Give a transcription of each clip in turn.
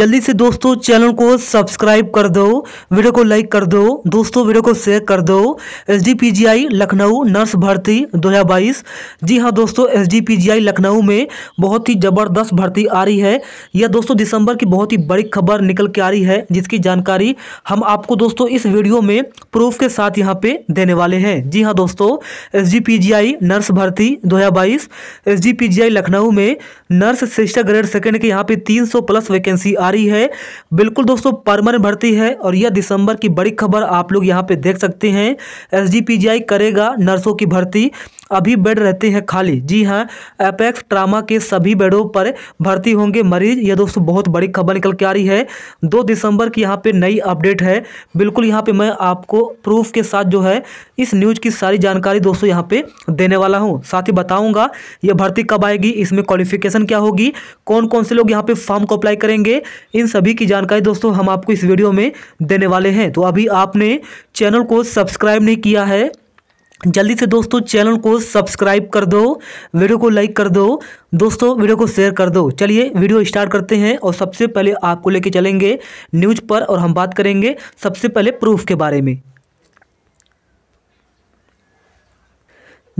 जल्दी से दोस्तों चैनल को सब्सक्राइब कर दो वीडियो को लाइक कर दो दोस्तों वीडियो को शेयर कर दो एस लखनऊ नर्स भर्ती 2022 जी हाँ दोस्तों एस लखनऊ में बहुत ही ज़बरदस्त भर्ती आ रही है यह दोस्तों दिसंबर की बहुत ही बड़ी खबर निकल के आ रही है जिसकी जानकारी हम आपको दोस्तों इस वीडियो में प्रूफ के साथ यहाँ पर देने वाले हैं जी हाँ दोस्तों एस नर्स भर्ती दो हज़ार लखनऊ में नर्स सिस्टर ग्रेड सेकेंड के यहाँ पर तीन प्लस वैकेंसी आ रही है बिल्कुल दोस्तों परमानेंट भर्ती है और यह दिसंबर की बड़ी खबर आप लोग यहाँ पे देख सकते हैं एस करेगा नर्सों की भर्ती अभी बेड रहते हैं खाली जी हाँ एपेक्स ट्रामा के सभी बेडों पर भर्ती होंगे मरीज यह दोस्तों बहुत बड़ी खबर निकल के आ रही है दो दिसंबर की यहाँ पे नई अपडेट है बिल्कुल यहाँ पे मैं आपको प्रूफ के साथ जो है इस न्यूज़ की सारी जानकारी दोस्तों यहाँ पे देने वाला हूँ साथ ही बताऊँगा यह भर्ती कब आएगी इसमें क्वालिफिकेशन क्या होगी कौन कौन से लोग यहाँ पे फॉर्म को अप्लाई करेंगे इन सभी की जानकारी दोस्तों हम आपको इस वीडियो में देने वाले हैं तो अभी आपने चैनल को सब्सक्राइब नहीं किया है जल्दी से दोस्तों चैनल को सब्सक्राइब कर दो वीडियो को लाइक कर दो दोस्तों वीडियो को शेयर कर दो चलिए वीडियो स्टार्ट करते हैं और सबसे पहले आपको लेके चलेंगे न्यूज़ पर और हम बात करेंगे सबसे पहले प्रूफ के बारे में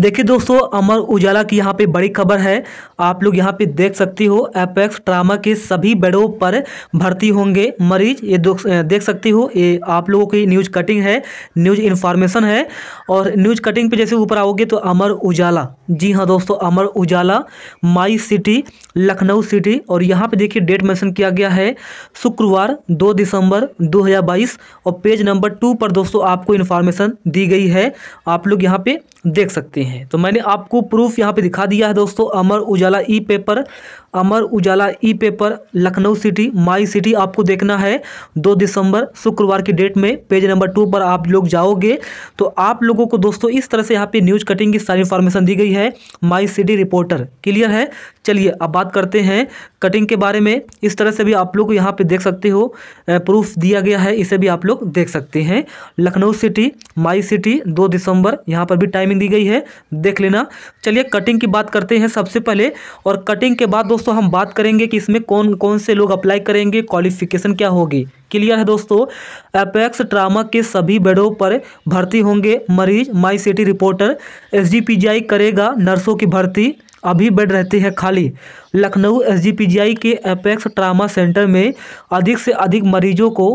देखिए दोस्तों अमर उजाला की यहाँ पे बड़ी खबर है आप लोग यहाँ पे देख सकती हो एपेक्स ट्रामा के सभी बेडों पर भर्ती होंगे मरीज ये देख सकती हो ये आप लोगों की न्यूज कटिंग है न्यूज इन्फॉर्मेशन है और न्यूज कटिंग पे जैसे ऊपर आओगे तो अमर उजाला जी हाँ दोस्तों Amar Ujala my city Lucknow city और यहाँ पे देखिए डेट मेंशन किया गया है शुक्रवार 2 दिसंबर 2022 और पेज नंबर टू पर दोस्तों आपको इन्फॉर्मेशन दी गई है आप लोग यहाँ पे देख सकते हैं तो मैंने आपको प्रूफ यहाँ पे दिखा दिया है दोस्तों Amar Ujala e paper Amar Ujala e paper Lucknow city my city आपको देखना है दो दिसंबर शुक्रवार की डेट में पेज नंबर टू पर आप लोग जाओगे तो आप लोगों को दोस्तों इस तरह से यहाँ पे न्यूज़ कटिंग की सारी इन्फॉर्मेशन दी गई होती है माई सिटी रिपोर्टर क्लियर है चलिए अब बात करते हैं कटिंग के बारे में इस तरह से भी आप लोग यहाँ पे देख सकते हो प्रूफ दिया गया है इसे भी आप लोग देख सकते हैं लखनऊ सिटी माई सिटी दो दिसंबर यहाँ पर भी टाइमिंग दी गई है देख लेना चलिए कटिंग की बात करते हैं सबसे पहले और कटिंग के बाद दोस्तों हम बात करेंगे कि इसमें कौन कौन से लोग अप्लाई करेंगे क्वालिफिकेशन क्या होगी क्लियर है दोस्तों अपेक्स ट्रामा के सभी बेडों पर भर्ती होंगे मरीज माई सिटी रिपोर्टर एस करेगा नर्सों की भर्ती अभी बेड रहते हैं खाली लखनऊ एस के अपेक्स ट्रामा सेंटर में अधिक से अधिक मरीजों को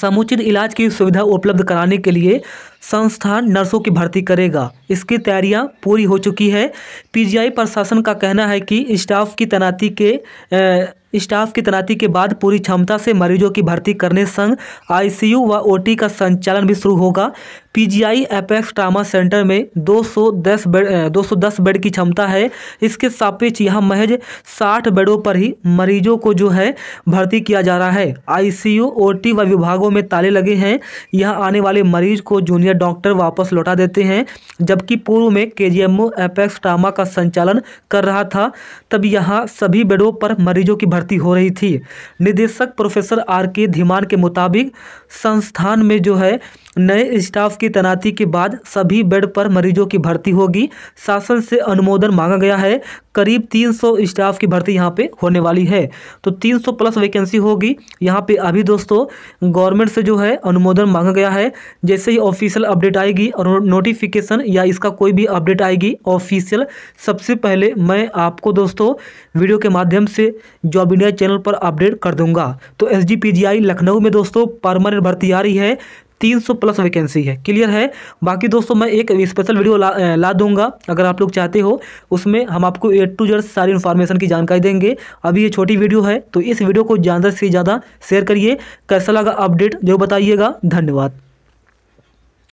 समुचित इलाज की सुविधा उपलब्ध कराने के लिए संस्थान नर्सों की भर्ती करेगा इसकी तैयारियां पूरी हो चुकी है पीजीआई प्रशासन का कहना है कि स्टाफ की तैनाती के स्टाफ की तैनाती के बाद पूरी क्षमता से मरीजों की भर्ती करने संग आईसीयू व ओटी का संचालन भी शुरू होगा पीजीआई एपेक्स ट्रामा सेंटर में 210 बेड 210 बेड की क्षमता है इसके सापेक्ष यहां महज 60 बेडों पर ही मरीजों को जो है भर्ती किया जा रहा है आईसीयू ओटी व विभागों में ताले लगे हैं यहाँ आने वाले मरीज को जूनियर में डॉक्टर वापस लौटा देते हैं जबकि पूर्व में के जी एपेक्स ट्रामा का संचालन कर रहा था तब यहाँ सभी बेडों पर मरीजों की भर्ती हो रही थी निदेशक प्रोफेसर आर के धीमान के मुताबिक संस्थान में जो है नए स्टाफ की तैनाती के बाद सभी बेड पर मरीजों की भर्ती होगी शासन से अनुमोदन मांगा गया है करीब 300 स्टाफ की भर्ती यहां पे होने वाली है तो 300 प्लस वैकेंसी होगी यहाँ पे अभी दोस्तों गवर्नमेंट से जो है अनुमोदन मांगा गया है जैसे ही ऑफिशियल ऑफिशियल अपडेट आएगी और नोटिफिकेशन या इसका कोई भी अपडेट आएगी ऑफिशियल सबसे पहले मैं आपको दोस्तों वीडियो के माध्यम से जॉब इंडिया चैनल पर अपडेट कर दूंगा तो एस लखनऊ में दोस्तों परमानेंट भर्ती आ रही है 300 प्लस वैकेंसी है क्लियर है बाकी दोस्तों मैं एक स्पेशल वीडियो ला, ला दूंगा अगर आप लोग चाहते हो उसमें हम आपको ए टू जेड सारी इन्फॉर्मेशन की जानकारी देंगे अभी ये छोटी वीडियो है तो इस वीडियो को ज़्यादा से ज़्यादा शेयर करिए कैसा लगा अपडेट जो बताइएगा धन्यवाद